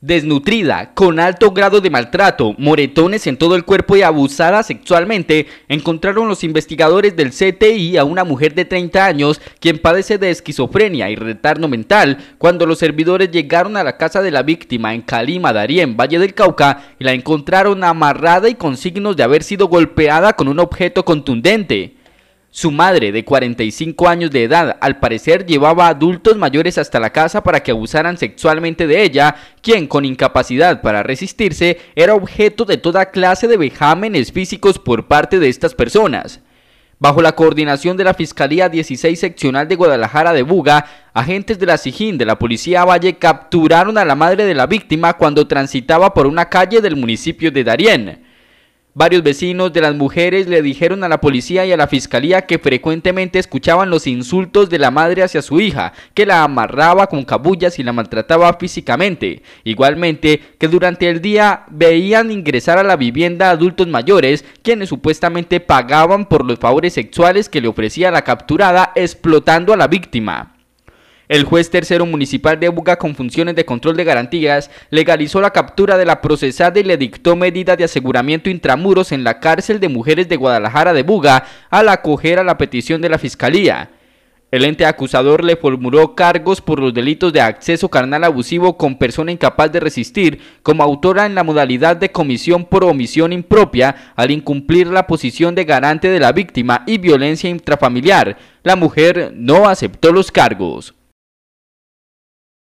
Desnutrida, con alto grado de maltrato, moretones en todo el cuerpo y abusada sexualmente, encontraron los investigadores del CTI a una mujer de 30 años quien padece de esquizofrenia y retardo mental cuando los servidores llegaron a la casa de la víctima en Calima, en Valle del Cauca, y la encontraron amarrada y con signos de haber sido golpeada con un objeto contundente. Su madre, de 45 años de edad, al parecer llevaba adultos mayores hasta la casa para que abusaran sexualmente de ella, quien con incapacidad para resistirse era objeto de toda clase de vejámenes físicos por parte de estas personas. Bajo la coordinación de la Fiscalía 16 Seccional de Guadalajara de Buga, agentes de la SIGIN de la Policía Valle capturaron a la madre de la víctima cuando transitaba por una calle del municipio de Darién. Varios vecinos de las mujeres le dijeron a la policía y a la fiscalía que frecuentemente escuchaban los insultos de la madre hacia su hija, que la amarraba con cabullas y la maltrataba físicamente. Igualmente, que durante el día veían ingresar a la vivienda adultos mayores, quienes supuestamente pagaban por los favores sexuales que le ofrecía la capturada explotando a la víctima. El juez tercero municipal de Buga, con funciones de control de garantías, legalizó la captura de la procesada y le dictó medidas de aseguramiento intramuros en la cárcel de mujeres de Guadalajara de Buga al acoger a la petición de la Fiscalía. El ente acusador le formuló cargos por los delitos de acceso carnal abusivo con persona incapaz de resistir como autora en la modalidad de comisión por omisión impropia al incumplir la posición de garante de la víctima y violencia intrafamiliar. La mujer no aceptó los cargos.